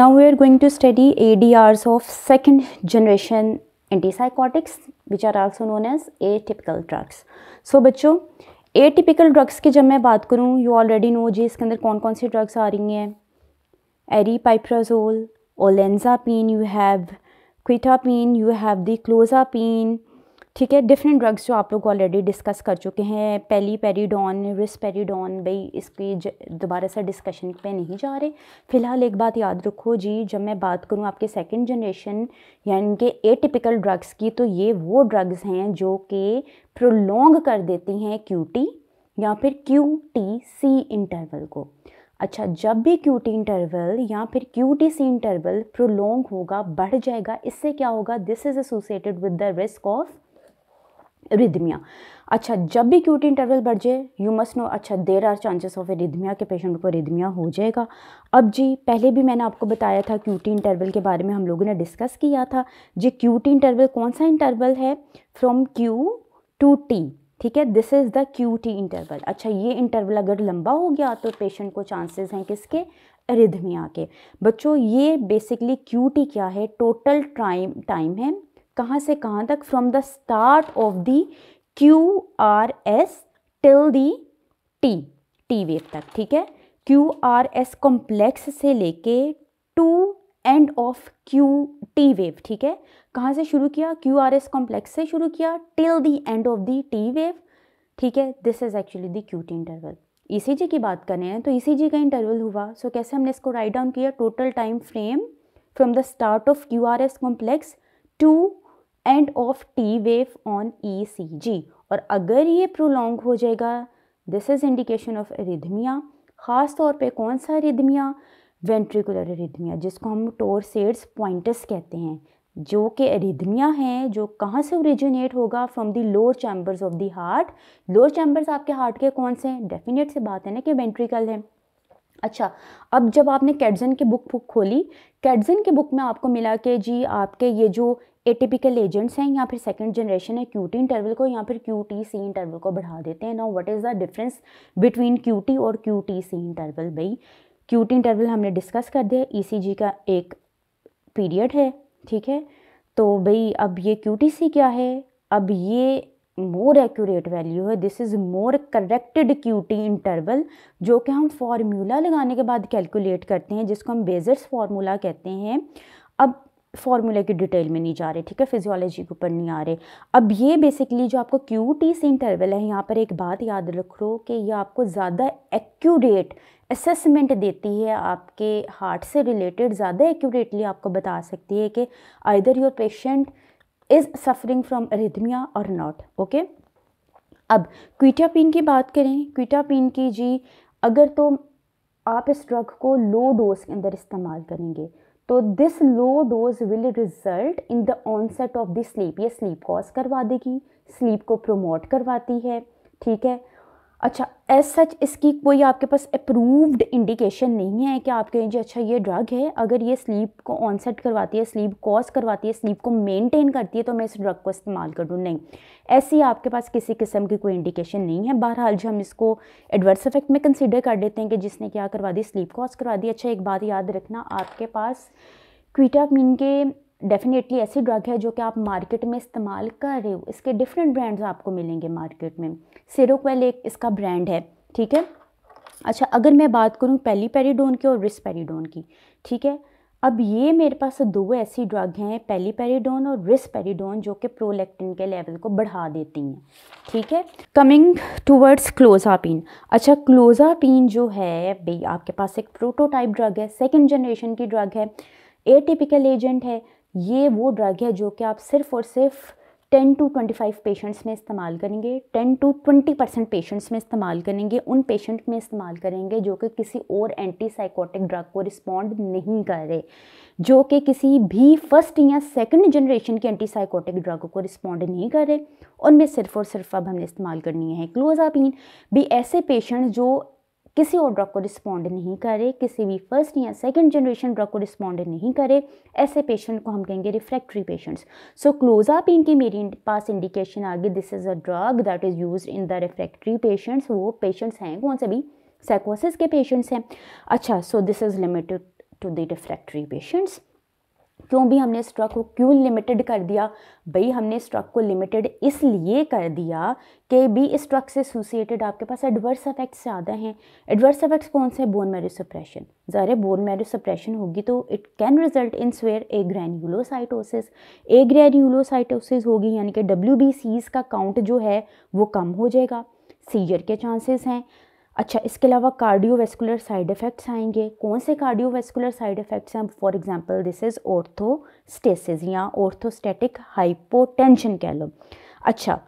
Now we are going to study ADRs of second generation antipsychotics which are also known as atypical drugs. So बच्चों atypical drugs ki jab main baat karu you already know ji iske andar kon kon si drugs aa rahi hain aripiprazole olanzapine you have quetiapine you have the clozapine ठीक है different drugs जो आप लोग already discuss कर चुके हैं पेली पेरीडॉन रिस पेरीडॉन भाई इसकी दोबारा से डिस्कशन पे नहीं जा रहे फ़िलहाल एक बात याद रखो जी जब मैं बात करूँ आपके सेकंड जनरेशन यानी कि टिपिकल ड्रग्स की तो ये वो ड्रग्स हैं जो कि प्रोलोंग कर देती हैं क्यू या फिर क्यू टी सी इंटरवल को अच्छा जब भी क्यू टी इंटरवल या फिर Q T C interval prolong होगा बढ़ जाएगा इससे क्या होगा this is associated with the risk of arrhythmia अच्छा जब भी क्यूटी इंटरवल बढ़ जाए यू मस्ट नो अच्छा there are chances of arrhythmia के पेशेंट को रिदमिया हो जाएगा अब जी पहले भी मैंने आपको बताया था क्यूटी इंटरवल के बारे में हम लोगों ने डिस्कस किया था जी क्यूटी इंटरवल कौन सा इंटरवल है फ्रॉम क्यू टू टी ठीक है this is the Q T interval अच्छा ये इंटरवल अगर लंबा हो गया तो पेशेंट को चांसेस हैं किसके रिदमिया के बच्चों ये बेसिकली क्यू टी क्या है टोटल टाइम टाइम है कहाँ से कहाँ तक from the start of the Q R S till the T T wave तक ठीक है क्यू आर एस कॉम्प्लेक्स से लेके to end of Q T wave ठीक है कहाँ से शुरू किया क्यू आर एस कॉम्प्लेक्स से शुरू किया till the end of the T wave ठीक है this is actually the Q T interval ECG की बात करें हैं तो ईसीजी e का इंटरवल हुआ सो so कैसे हमने इसको राइट डाउन किया total time frame from the start of Q R S complex to end of T wave on E C G और अगर ये प्रोलॉन्ग हो जाएगा this is indication of arrhythmia ख़ास तौर पे कौन सा रिधमिया वेंट्रिकुलर रिधमिया जिसको हम टोरसेड्स पॉइंटस कहते हैं जो कि रिधमिया है जो कहाँ से ओरिजिनेट होगा from the lower chambers of the heart lower chambers आपके हार्ट के कौन से हैं डेफिनेट से बात है ना कि वेंट्रिकल है अच्छा अब जब आपने कैडजन की बुक बुक खोली कैडजन की बुक में आपको मिला कि जी आपके ये जो एटिपिकल एजेंट्स हैं या फिर सेकंड जनरेशन है क्यू टी इंटरवल को या फिर क्यू टी सी इंटरवल को बढ़ा देते हैं no what is the difference between Q T और क्यू टी सी इंटरवल भाई क्यू टी इंटरवल हमने डिस्कस कर दिया ई सी जी का एक पीरियड है ठीक है तो भाई अब ये क्यू टी सी क्या है अब ये मोर एक्यूरेट वैल्यू है this is more corrected QT interval जो कि हम फॉर्मूला लगाने के बाद कैलकुलेट करते हैं जिसको हम बेजर्स फार्मूला कहते हैं अब फॉर्मूले की डिटेल में नहीं जा रहे ठीक है फिजियोलॉजी के ऊपर नहीं आ रहे अब ये बेसिकली जो आपको क्यू टी सी इंटरवल है यहाँ पर एक बात याद रखो कि ये आपको ज़्यादा एक्यूरेट असेसमेंट देती है आपके हार्ट से रिलेटेड ज़्यादा एक्यूरेटली आपको बता सकती है कि either your patient is suffering from arrhythmia और नॉट ओके अब क्विटापिन की बात करें क्विटापिन की जी अगर तो आप इस ड्रग को लो डोज के अंदर इस्तेमाल करेंगे तो this low dose will result in the onset of the sleep ये स्लीप कॉज करवा देगी स्लीप को प्रमोट करवाती है ठीक है अच्छा एज सच इसकी कोई आपके पास अप्रूव्ड इंडिकेशन नहीं है कि आपके कहें जी अच्छा ये ड्रग है अगर ये स्लीप को ऑनसेट करवाती है स्लीप कॉज करवाती है स्लीप को मेंटेन करती है तो मैं इस ड्रग को इस्तेमाल कर दूँ नहीं ऐसी आपके पास किसी किस्म की कोई इंडिकेशन नहीं है बहरहाल जो हम इसको एडवर्स इफेक्ट में कंसिडर कर देते हैं कि जिसने क्या करवा दी स्लीप कॉज करवा दी अच्छा एक बात याद रखना आपके पास मीन के डेफिनेटली ऐसी ड्रग है जो कि आप मार्केट में इस्तेमाल कर रहे हो इसके डिफरेंट ब्रांड्स आपको मिलेंगे मार्केट में सिरोक्वेल एक इसका ब्रांड है ठीक है अच्छा अगर मैं बात करूँ पहली पेरीडोन की और रिस्पेरीडोन की ठीक है अब ये मेरे पास दो ऐसी ड्रग हैं पहली पेरीडोन और पेरीडोन जो कि प्रोलेक्टिन के लेवल को बढ़ा देती हैं ठीक है कमिंग टूवर्ड्स क्लोजापीन अच्छा क्लोजापीन जो है भाई आपके पास एक प्रोटोटाइप ड्रग है सेकेंड जनरेशन की ड्रग है एटिपिकल एजेंट है ये वो ड्रग है जो कि आप सिर्फ़ और सिर्फ ten to twenty five patients में इस्तेमाल करेंगे ten to twenty percent patients में इस्तेमाल करेंगे उन पेशेंट में इस्तेमाल करेंगे जो कि किसी और एंटी साइकोटिक ड्रग को रिस्पॉन्ड नहीं कर रहे जो कि किसी भी फर्स्ट या सेकंड जनरेशन के एंटी साइकोटिक ड्रग को रिस्पॉन्ड नहीं कर रहे उनमें सिर्फ और सिर्फ अब हमने इस्तेमाल करनी है क्लोजापिन भी ऐसे पेशेंट जो किसी और ड्रग को रिस्पॉन्ड नहीं करे किसी भी फर्स्ट या सेकेंड जनरेशन ड्रग को रिस्पॉन्ड नहीं करे ऐसे पेशेंट को हम कहेंगे refractory patients so clozapine इनकी मेरी पास इंडिकेशन आ गई this is a drug that is use in the refractory patients वो पेशेंट्स हैं कौन से भी साइकोसिस के पेशेंट्स हैं अच्छा so this is limited to the refractory patients क्यों भी हमने स्ट्रक को क्यों लिमिटेड कर दिया भाई हमने स्ट्रक को लिमिटेड इसलिए कर दिया कि भी इस स्ट्रक से एसोसिएटेड आपके पास एडवर्स इफेक्ट्स ज़्यादा हैं एडवर्स इफेक्ट्स कौन से बोन मैरो सप्रेशन ज़ाहिर बोन मैरो सप्रेशन होगी तो it can result in severe agranulocytosis agranulocytosis होगी यानी कि डब्ल्यू का काउंट जो है वो कम हो जाएगा सीजर के चांसेस हैं अच्छा इसके अलावा कार्डियोवेस्कुलर साइड इफ़ेक्ट्स आएंगे कौन से कार्डियोवेस्कुलर साइड इफ़ेक्ट्स हैं for example this is orthostasis या ओर्थोस्टेटिक हाइपोटेंशन कह लो अच्छा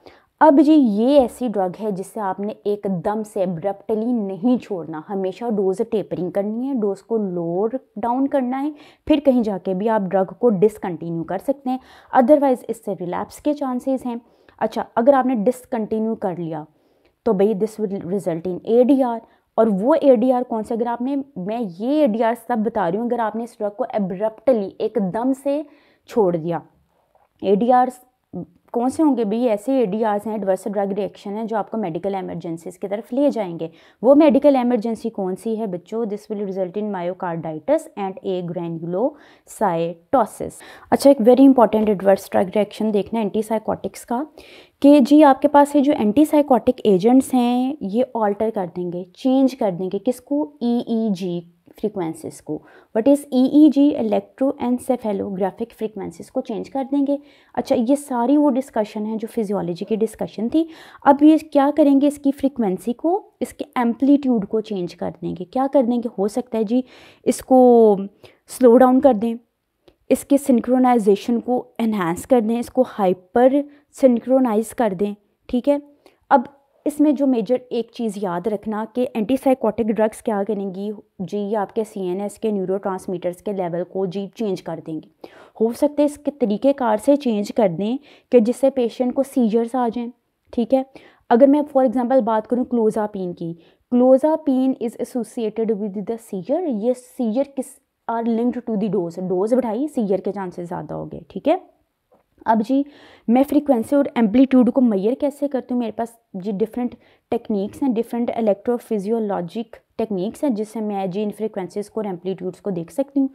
अब जी ये ऐसी ड्रग है जिससे आपने एकदम से एब्रप्टली नहीं छोड़ना हमेशा डोज टेपरिंग करनी है डोज को लोअर डाउन करना है फिर कहीं जाके भी आप ड्रग को डिसकंटिन्यू कर सकते हैं अदरवाइज़ इससे रिलैप्स के चांसेस हैं अच्छा अगर आपने डिसकंटिन्यू कर लिया तो भाई this will result in a और वो ए कौन से अगर आपने मैं ये ए सब बता रही हूँ अगर आपने इस ड्रग को एब्रप्टली एकदम से छोड़ दिया ए कौन से होंगे भाई ऐसे ए हैं एडवर्स ड्रग रिएक्शन हैं जो आपको मेडिकल एमरजेंसीज की तरफ ले जाएंगे वो मेडिकल एमरजेंसी कौन सी है बच्चों this will result in myocarditis and agranulocytosis अच्छा एक very important adverse drug reaction देखना एंटीसाइकोटिक्स का कि जी आपके पास ये जो एंटी साइकोटिक एजेंट्स हैं ये ऑल्टर कर देंगे चेंज कर देंगे किसको ई ई जी फ्रीक्वेंसीज को but is E G electroencephalographic frequencies को चेंज कर देंगे अच्छा ये सारी वो डिस्कशन है जो फिजियोलॉजी की डिस्कशन थी अब ये क्या करेंगे इसकी फ्रीक्वेंसी को इसके एम्पलीट्यूड को चेंज कर देंगे क्या कर देंगे हो सकता है जी इसको स्लो डाउन कर दें इसके सिंक्रोनाइजेशन को एनहेंस कर दें इसको हाइपर सिंक्रोनाइज कर दें ठीक है अब इसमें जो मेजर एक चीज़ याद रखना कि एंटीसाइकोटिक ड्रग्स क्या करेंगी जी आपके सी एन एस के न्यूरो ट्रांसमीटर्स के लेवल को जी चेंज कर देंगी हो सकते हैं इसके तरीक़ेकार से चेंज कर दें कि जिससे पेशेंट को सीजर्स आ जाएं ठीक है अगर मैं फॉर एग्जांपल बात करूँ क्लोज़ापीन की clozapine is associated with the seizure ये सीजर किस are linked to the dose dose बढ़ाई सीयर के चांसेस ज़्यादा हो गए ठीक है अब जी मैं फ्रीक्वेंसी और एम्पलीट्यूड को मैयर कैसे करती हूँ मेरे पास जी डिफरेंट टेक्निक्स हैं डिफरेंट इलेक्ट्रोफिजियोलॉजिक टेक्निक्स हैं जिससे मैं जी इन फ्रीक्वेंसीज को और एम्पलीट्यूड्स को देख सकती हूँ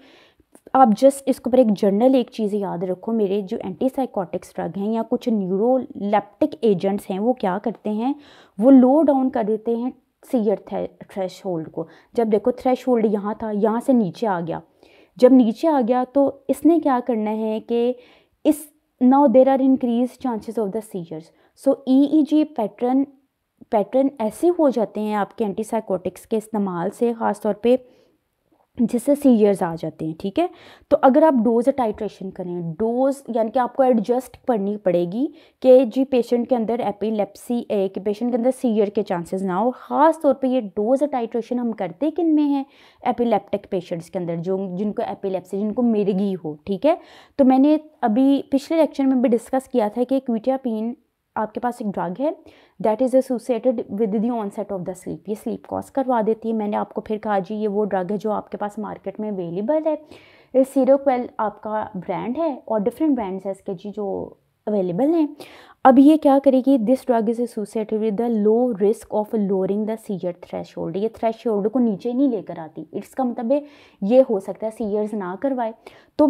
आप जस्ट इसके ऊपर एक जनरल एक चीज़ याद रखो मेरे जो एंटी साइकोटिक्स ड्रग हैं या कुछ न्यूरोलेप्टिक एजेंट्स हैं वो क्या करते हैं वो लो डाउन कर देते हैं सीयर थ्रेश होल्ड को जब देखो थ्रेश होल्ड यहाँ था यहाँ से नीचे आ गया जब नीचे आ गया तो इसने क्या करना है कि इस now there are increase chances of the seizures so E E G pattern pattern ऐसे हो जाते हैं आपके एंटीसाइकोटिक्स के इस्तेमाल से ख़ास तौर जिससे सीरियर्स आ जाते हैं ठीक है तो अगर आप डोज टाइट्रेशन करें डोज यानी कि आपको एडजस्ट करनी पड़ेगी कि जी पेशेंट के अंदर एपिलेप्सी कि पेशेंट के अंदर सीरियर के चांसेस ना हो ख़ास तौर पे ये डोज टाइट्रेशन हम करते किन में हैं एपिलेप्टिक पेशेंट्स के अंदर जो जिनको एपिलेप्सी जिनको मिर्गी हो ठीक है तो मैंने अभी पिछले लेक्चर में भी डिस्कस किया था कि क्विटियापिन आपके पास एक ड्रग है that is associated with the onset of the sleep ये स्लीप कॉज करवा देती है मैंने आपको फिर कहा जी ये वो ड्रग है जो आपके पास मार्केट में अवेलेबल है सीरोक्वेल आपका ब्रांड है और डिफरेंट ब्रांड्स हैं इसके जी जो अवेलेबल हैं अब ये क्या करेगी this drug is associated with the low risk of lowering the seizure threshold ये थ्रेश होल्ड को नीचे नहीं लेकर आती इसका मतलब ये हो सकता है सीयर्स ना करवाए तो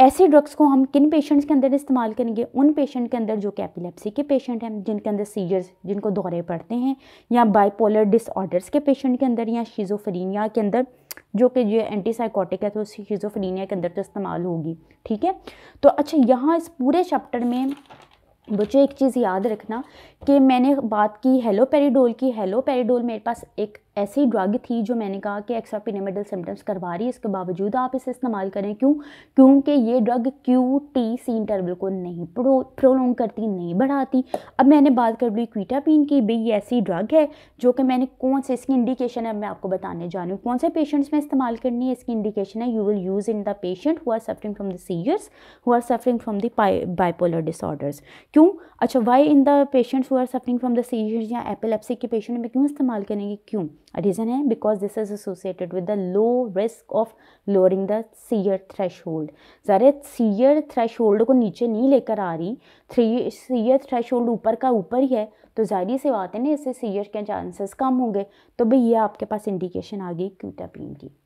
ऐसे ड्रग्स को हम किन पेशेंट्स के अंदर इस्तेमाल करेंगे उन पेशेंट के अंदर जो कि एपिलेप्सी के पेशेंट हैं जिनके अंदर सीजर्स जिनको दौरे पड़ते हैं या बाइपोलर डिसऑर्डर्स के पेशेंट के अंदर या शीजोफ्रीनिया के अंदर जो कि जो एंटीसाइकोटिक है तो शीजोफ्रीनिया के अंदर तो इस्तेमाल होगी ठीक है तो अच्छा यहाँ इस पूरे चैप्टर में बच्चे एक चीज़ याद रखना कि मैंने बात की हेलो पेरीडोल की हेलो पेरीडोल मेरे पास एक ऐसी ड्रग थी जो मैंने कहा कि एक्स्ट्रा पिनेमिडल सिम्टम्स करवा रही है इसके बावजूद आप इसे इस्तेमाल करें क्यों क्योंकि ये drug Q T C interval को नहीं प्रो प्रोलोंग करती नहीं बढ़ाती अब मैंने बात कर ली क्वीटापिन की भी ये ऐसी ड्रग है जो कि मैंने कौन से इसकी इंडिकेशन है मैं आपको बताने जा रही हूँ कौन से पेशेंट्स में इस्तेमाल करनी है इसकी इंडिकेशन है you will use in the patient who are suffering from the seizures who are suffering from the bipolar disorders क्यों अच्छा why in the patients who are suffering from the seizures या epilepsy के patient में क्यों इस्तेमाल करेंगे क्यों reason है because this is associated with the low risk of lowering the seizure threshold ज़रा सीयर थ्रेश होल्ड को नीचे नहीं लेकर आ रही थ्री सीयर थ्रेश होल्ड ऊपर का ऊपर ही है तो जाहिर सी बात है ना इससे सीयर के चांसेस कम होंगे तो भाई ये आपके पास इंडिकेशन आ गई क्यूटापीन की